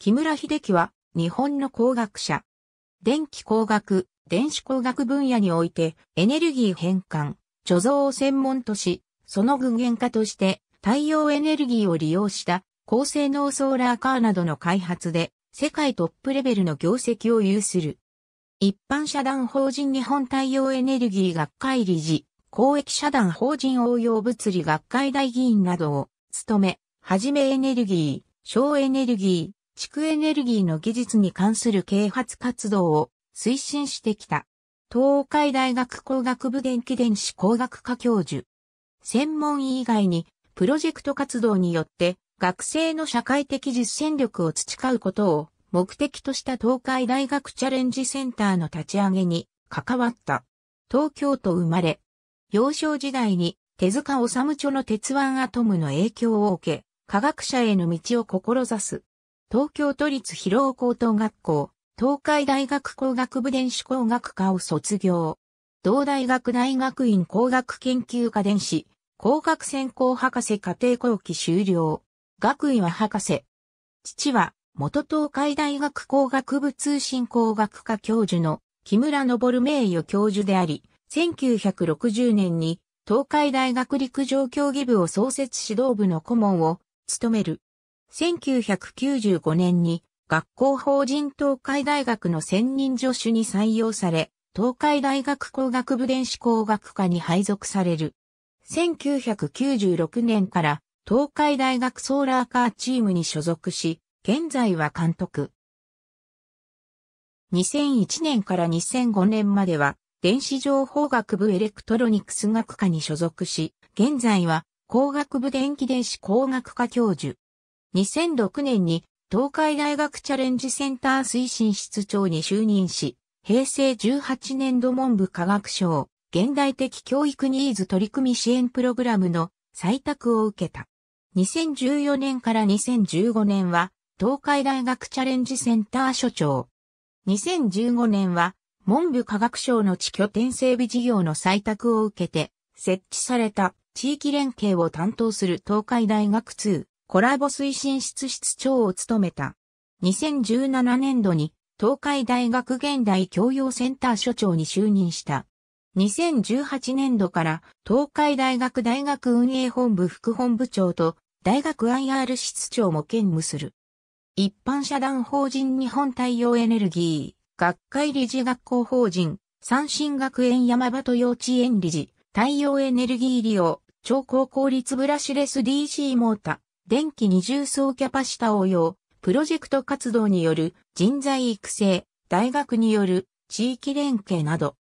木村秀樹は、日本の工学者。電気工学、電子工学分野において、エネルギー変換、貯蔵を専門とし、その具現化として、太陽エネルギーを利用した、高性能ソーラーカーなどの開発で、世界トップレベルの業績を有する。一般社団法人日本太陽エネルギー学会理事、公益社団法人応用物理学会大議員などを務め、はじめエネルギー、省エネルギー、蓄エネルギーの技術に関する啓発活動を推進してきた。東海大学工学部電気電子工学科教授。専門医以外に、プロジェクト活動によって、学生の社会的実践力を培うことを目的とした東海大学チャレンジセンターの立ち上げに関わった。東京都生まれ。幼少時代に手塚治虫著の鉄腕アトムの影響を受け、科学者への道を志す。東京都立広尾高等学校、東海大学工学部電子工学科を卒業。同大学大学院工学研究科電子、工学専攻博士課程後期修了。学位は博士。父は、元東海大学工学部通信工学科教授の木村昇名誉教授であり、1960年に東海大学陸上競技部を創設指導部の顧問を務める。1995年に学校法人東海大学の専任助手に採用され、東海大学工学部電子工学科に配属される。1996年から東海大学ソーラーカーチームに所属し、現在は監督。2001年から2005年までは電子情報学部エレクトロニクス学科に所属し、現在は工学部電気電子工学科教授。2006年に東海大学チャレンジセンター推進室長に就任し、平成18年度文部科学省現代的教育ニーズ取り組み支援プログラムの採択を受けた。2014年から2015年は東海大学チャレンジセンター所長。2015年は文部科学省の地拠点整備事業の採択を受けて設置された地域連携を担当する東海大学2コラボ推進室室長を務めた。2017年度に東海大学現代教養センター所長に就任した。2018年度から東海大学大学運営本部副本部長と大学 IR 室長も兼務する。一般社団法人日本太陽エネルギー、学会理事学校法人、三新学園山場と幼稚園理事、太陽エネルギー利用、超高効率ブラシレス DC モータ、ー。電気二重層キャパシタ応用、プロジェクト活動による人材育成、大学による地域連携など。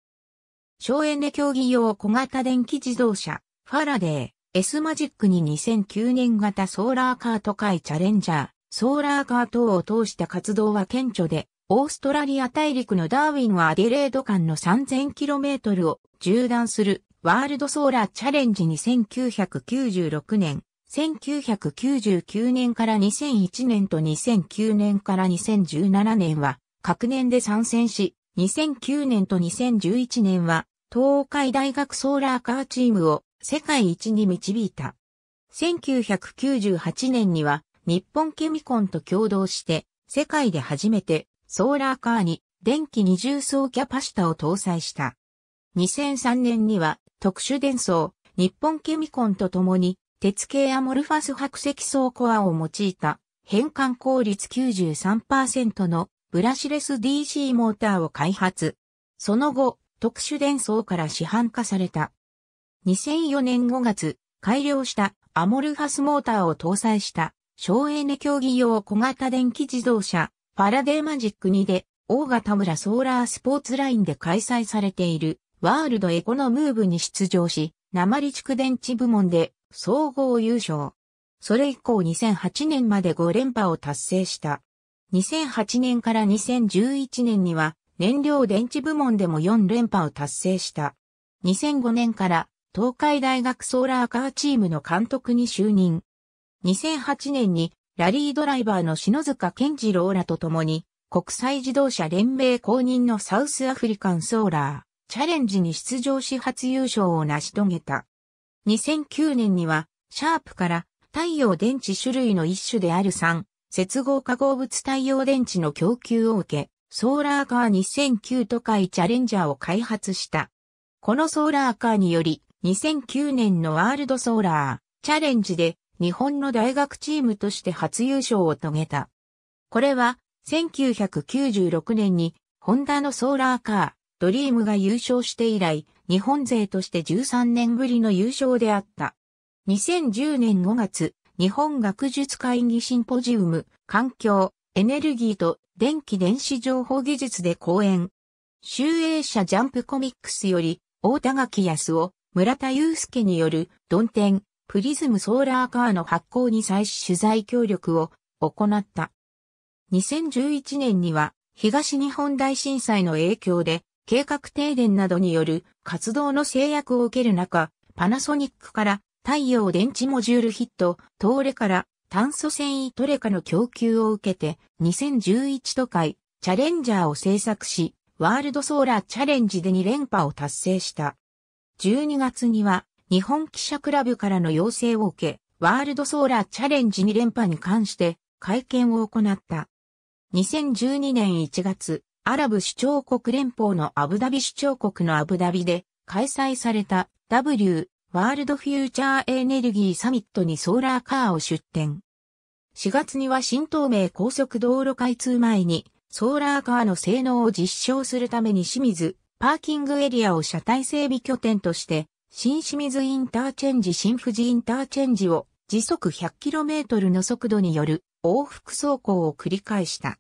省エネ競技用小型電気自動車、ファラデー、S マジックに2009年型ソーラーカート界チャレンジャー、ソーラーカー等を通した活動は顕著で、オーストラリア大陸のダーウィンはアデレード間の 3000km を縦断するワールドソーラーチャレンジ2 9 9 6年1999年から2001年と2009年から2017年は、各年で参戦し、2009年と2011年は、東海大学ソーラーカーチームを世界一に導いた。1998年には、日本ケミコンと共同して、世界で初めてソーラーカーに電気二重層キャパシタを搭載した。2003年には特殊電装、日本ケミコンと共に鉄系アモルファス白石層コアを用いた変換効率93%のブラシレス DC モーターを開発。その後、特殊電装から市販化された。2004年5月、改良したアモルファスモーターを搭載した省エネ競技用小型電気自動車ファラデーマジック2で大型村ソーラースポーツラインで開催されているワールドエコノムーブに出場し、鉛蓄電池部門で総合優勝。それ以降2008年まで5連覇を達成した。2008年から2011年には燃料電池部門でも4連覇を達成した。2005年から東海大学ソーラーカーチームの監督に就任。2008年にラリードライバーの篠塚健次郎らと共に国際自動車連盟公認のサウスアフリカンソーラーチャレンジに出場し初優勝を成し遂げた。2009年には、シャープから太陽電池種類の一種である3、接合化合物太陽電池の供給を受け、ソーラーカー2009都会チャレンジャーを開発した。このソーラーカーにより、2009年のワールドソーラーチャレンジで日本の大学チームとして初優勝を遂げた。これは1996年にホンダのソーラーカードリームが優勝して以来日本勢として13年ぶりの優勝であった。2010年5月、日本学術会議シンポジウム、環境、エネルギーと電気電子情報技術で講演。集英社ジャンプコミックスより、大田垣康夫、村田祐介による、ドンテン、プリズムソーラーカーの発行に際し取材協力を行った。2011年には、東日本大震災の影響で、計画停電などによる活動の制約を受ける中、パナソニックから太陽電池モジュールヒット、トーレから炭素繊維トレカの供給を受けて2011都会チャレンジャーを制作し、ワールドソーラーチャレンジで2連覇を達成した。12月には日本記者クラブからの要請を受け、ワールドソーラーチャレンジ2連覇に関して会見を行った。2012年1月、アラブ首長国連邦のアブダビ首長国のアブダビで開催された W ワールドフューチャーエネルギーサミットにソーラーカーを出展。4月には新東名高速道路開通前にソーラーカーの性能を実証するために清水パーキングエリアを車体整備拠点として新清水インターチェンジ新富士インターチェンジを時速 100km の速度による往復走行を繰り返した。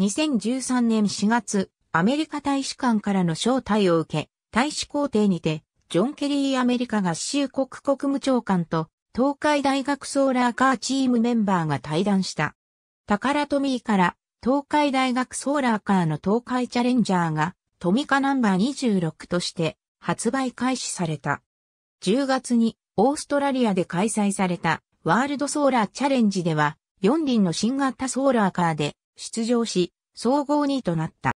2013年4月、アメリカ大使館からの招待を受け、大使公邸にて、ジョン・ケリーアメリカ合衆国国務長官と、東海大学ソーラーカーチームメンバーが対談した。タカラトミーから、東海大学ソーラーカーの東海チャレンジャーが、トミカナンバー26として発売開始された。10月にオーストラリアで開催されたワールドソーラーチャレンジでは4輪の新型ソーラーカーで出場し、総合2位となった。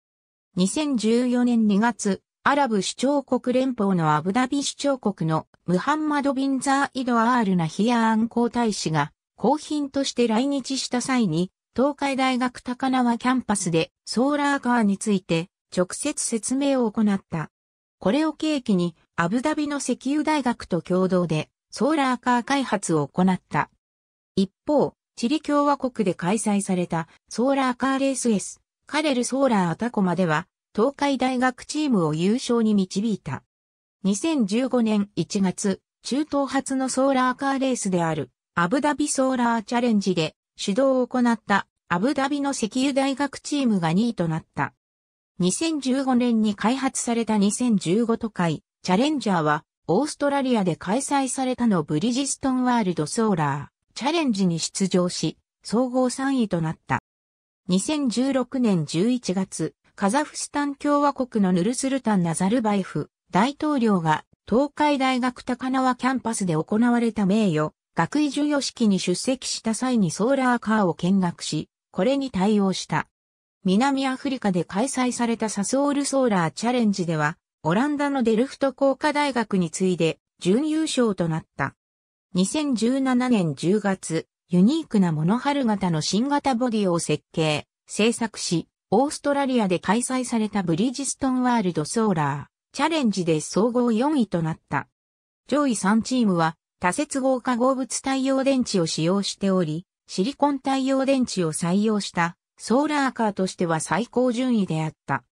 2014年2月、アラブ首長国連邦のアブダビ首長国のムハンマド・ビンザー・イド・アール・ナヒアーン皇太子が公賓として来日した際に、東海大学高輪キャンパスでソーラーカーについて直接説明を行った。これを契機にアブダビの石油大学と共同でソーラーカー開発を行った。一方、チリ共和国で開催されたソーラーカーレース S、カレルソーラーアタコマでは、東海大学チームを優勝に導いた。2015年1月、中東初のソーラーカーレースである、アブダビソーラーチャレンジで、主導を行ったアブダビの石油大学チームが2位となった。2015年に開発された2015都会、チャレンジャーは、オーストラリアで開催されたのブリジストンワールドソーラー。チャレンジに出場し、総合3位となった。2016年11月、カザフスタン共和国のヌルスルタン・ナザルバイフ大統領が東海大学高輪キャンパスで行われた名誉、学位授与式に出席した際にソーラーカーを見学し、これに対応した。南アフリカで開催されたサスオールソーラーチャレンジでは、オランダのデルフト工科大学に次いで準優勝となった。2017年10月、ユニークなモノハル型の新型ボディを設計、製作し、オーストラリアで開催されたブリジストンワールドソーラーチャレンジで総合4位となった。上位3チームは多接合化合物太陽電池を使用しており、シリコン太陽電池を採用したソーラーカーとしては最高順位であった。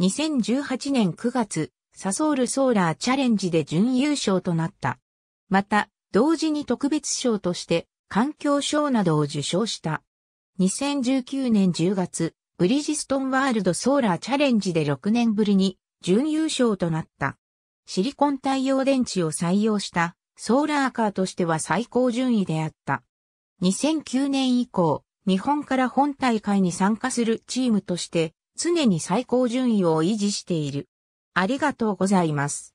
2018年9月、サソールソーラーチャレンジで準優勝となった。また、同時に特別賞として環境賞などを受賞した。2019年10月、ブリジストンワールドソーラーチャレンジで6年ぶりに準優勝となった。シリコン太陽電池を採用したソーラーカーとしては最高順位であった。2009年以降、日本から本大会に参加するチームとして常に最高順位を維持している。ありがとうございます。